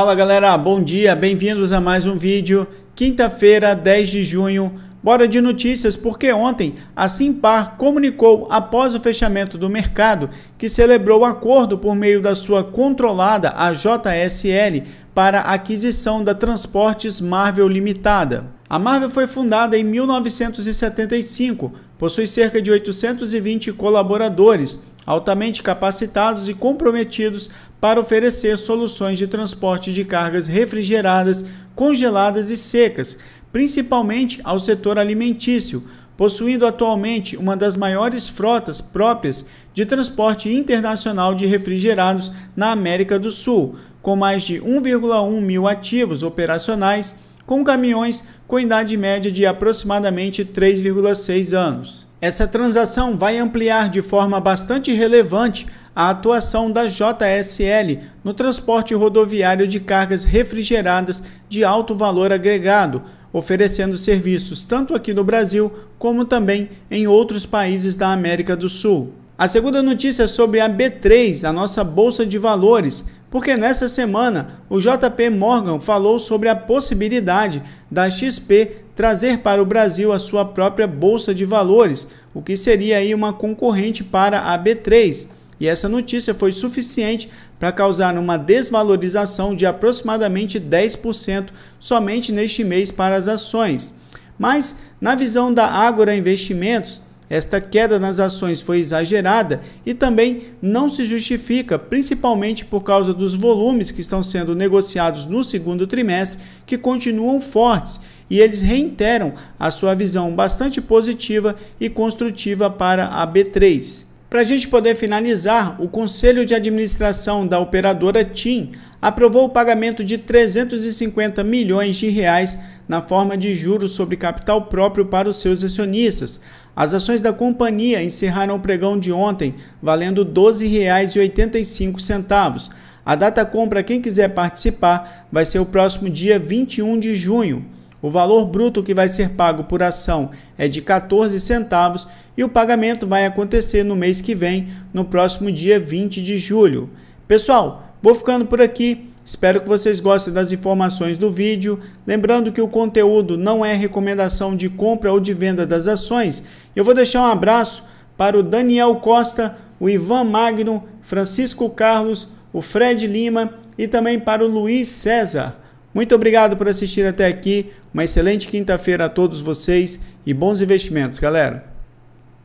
Fala galera, bom dia, bem-vindos a mais um vídeo. Quinta-feira, 10 de junho, bora de notícias porque ontem a Simpar comunicou após o fechamento do mercado que celebrou acordo por meio da sua controlada, a JSL, para a aquisição da Transportes Marvel Limitada. A Marvel foi fundada em 1975, possui cerca de 820 colaboradores altamente capacitados e comprometidos para oferecer soluções de transporte de cargas refrigeradas, congeladas e secas, principalmente ao setor alimentício, possuindo atualmente uma das maiores frotas próprias de transporte internacional de refrigerados na América do Sul, com mais de 1,1 mil ativos operacionais, com caminhões com idade média de aproximadamente 3,6 anos. Essa transação vai ampliar de forma bastante relevante a atuação da JSL no transporte rodoviário de cargas refrigeradas de alto valor agregado, oferecendo serviços tanto aqui no Brasil como também em outros países da América do Sul. A segunda notícia é sobre a B3, a nossa bolsa de valores porque nessa semana o JP Morgan falou sobre a possibilidade da XP trazer para o Brasil a sua própria bolsa de valores, o que seria aí uma concorrente para a B3. E essa notícia foi suficiente para causar uma desvalorização de aproximadamente 10% somente neste mês para as ações. Mas, na visão da Ágora Investimentos, esta queda nas ações foi exagerada e também não se justifica, principalmente por causa dos volumes que estão sendo negociados no segundo trimestre, que continuam fortes, e eles reiteram a sua visão bastante positiva e construtiva para a B3. Para a gente poder finalizar, o Conselho de Administração da operadora TIM aprovou o pagamento de 350 milhões de reais na forma de juros sobre capital próprio para os seus acionistas. As ações da companhia encerraram o pregão de ontem, valendo R$ 12,85. A data compra, quem quiser participar, vai ser o próximo dia 21 de junho. O valor bruto que vai ser pago por ação é de 14 centavos e o pagamento vai acontecer no mês que vem, no próximo dia 20 de julho. Pessoal, vou ficando por aqui. Espero que vocês gostem das informações do vídeo. Lembrando que o conteúdo não é recomendação de compra ou de venda das ações. Eu vou deixar um abraço para o Daniel Costa, o Ivan Magno, Francisco Carlos, o Fred Lima e também para o Luiz César. Muito obrigado por assistir até aqui. Uma excelente quinta-feira a todos vocês e bons investimentos, galera.